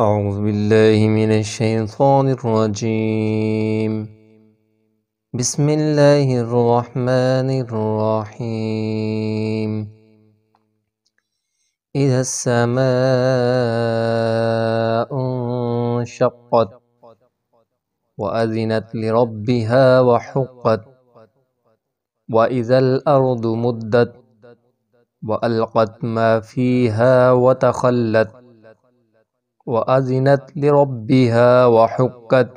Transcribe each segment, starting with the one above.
أعوذ بالله من الشيطان الرجيم بسم الله الرحمن الرحيم إذا السماء انشقت وأذنت لربها وحقت وإذا الأرض مدت وألقت ما فيها وتخلت وأذنت لربها وحقت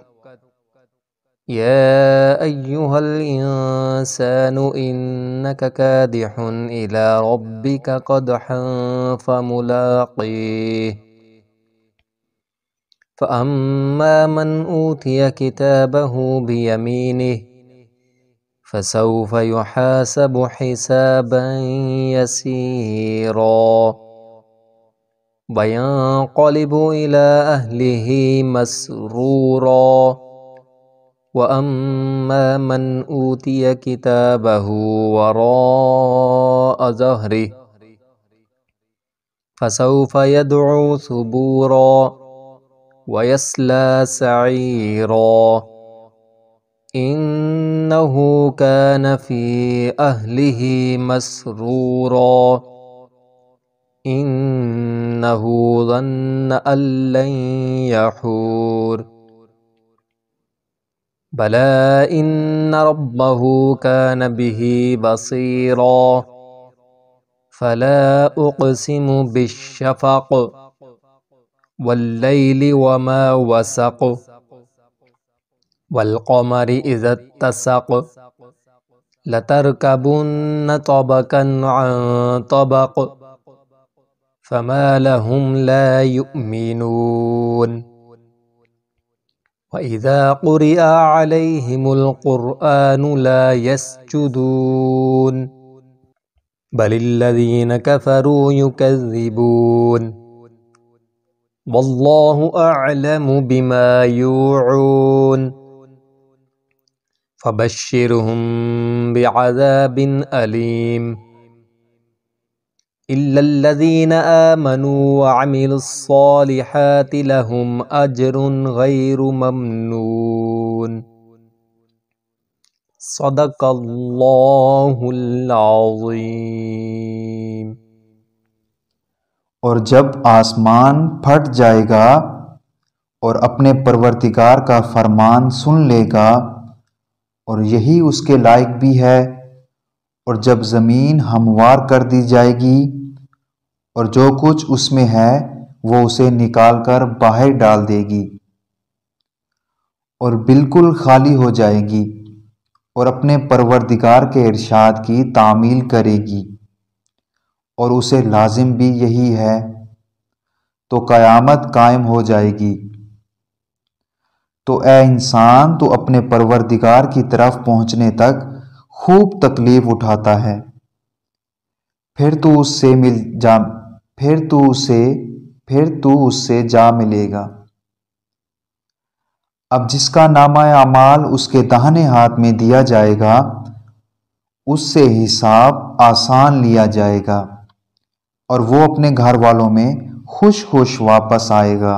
يا أيها الإنسان إنك كادح إلى ربك قدحا فملاقيه فأما من أوتي كتابه بيمينه فسوف يحاسب حسابا يسيرا وينقلب إلى أهله مسرورا وأما من أوتي كتابه وراء ظهره فسوف يدعو ثبورا ويسلى سعيرا إنه كان في أهله مسرورا أنه ظن أن لن يحور بلى إن ربه كان به بصيرا فلا أقسم بالشفق والليل وما وسق والقمر إذا اتسق لتركبن طبقا عن طبق فما لهم لا يؤمنون واذا قرئ عليهم القران لا يسجدون بل الذين كفروا يكذبون والله اعلم بما يوعون فبشرهم بعذاب اليم الذين آمنوا وعملوا الصالحات لهم اجر غير ممنون صدق اللہ العظیم اور جب آسمان پھٹ جائے گا اور اپنے پرورتگار کا فرمان سن لے گا اور یہی اس کے لائق بھی ہے اور جب زمین ہموار کر دی جائے گی اور جو کچھ اس میں ہے وہ اسے نکال کر باہر ڈال دے گی اور بالکل خالی ہو جائے گی اور اپنے پروردگار کے ارشاد کی تعمیل کرے گی اور اسے لازم بھی یہی ہے تو قیامت قائم ہو جائے گی تو اے انسان تو اپنے پروردگار کی طرف پہنچنے تک خوب تکلیف اٹھاتا ہے پھر تو اس سے مل جا پھر تو اسے پھر تو اس سے جا ملے گا اب جس کا نامہ اعمال اس کے دہنے ہاتھ میں دیا جائے گا اس سے حساب آسان لیا جائے گا اور وہ اپنے گھر والوں میں خوش خوش واپس آئے گا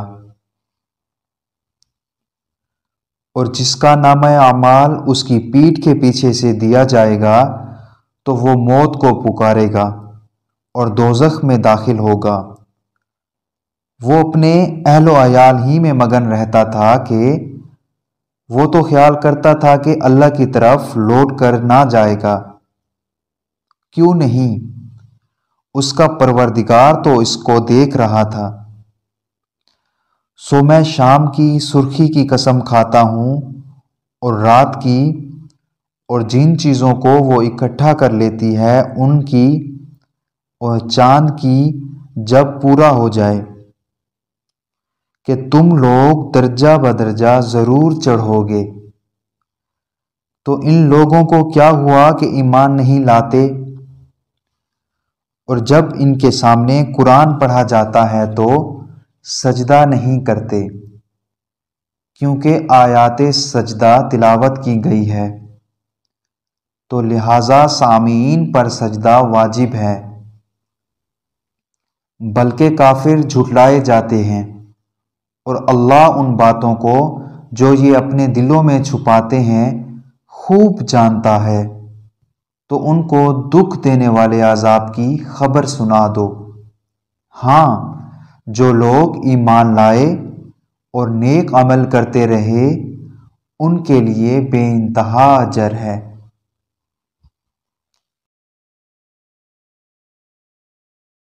اور جس کا نام اعمال اس کی پیٹھ کے پیچھے سے دیا جائے گا تو وہ موت کو پکارے گا اور دوزخ میں داخل ہوگا وہ اپنے اہل و عیال ہی میں مگن رہتا تھا کہ وہ تو خیال کرتا تھا کہ اللہ کی طرف لوٹ کر نہ جائے گا کیوں نہیں اس کا پروردگار تو اس کو دیکھ رہا تھا سو میں شام کی سرخی کی قسم کھاتا ہوں اور رات کی اور جن چیزوں کو وہ اکٹھا کر لیتی ہے ان کی اور چاند کی جب پورا ہو جائے کہ تم لوگ درجہ بدرجہ ضرور چڑھو گے تو ان لوگوں کو کیا ہوا کہ ایمان نہیں لاتے اور جب ان کے سامنے قرآن پڑھا جاتا ہے تو سجدہ نہیں کرتے کیونکہ آیات سجدہ تلاوت کی گئی ہے تو لہذا سامعین پر سجدہ واجب ہے بلکہ کافر جھٹلائے جاتے ہیں اور اللہ ان باتوں کو جو یہ اپنے دلوں میں چھپاتے ہیں خوب جانتا ہے تو ان کو دکھ دینے والے عذاب کی خبر سنا دو ہاں جو لوگ ایمان لائے اور نیک عمل کرتے رہے ان کے لیے بے انتہا اجر ہے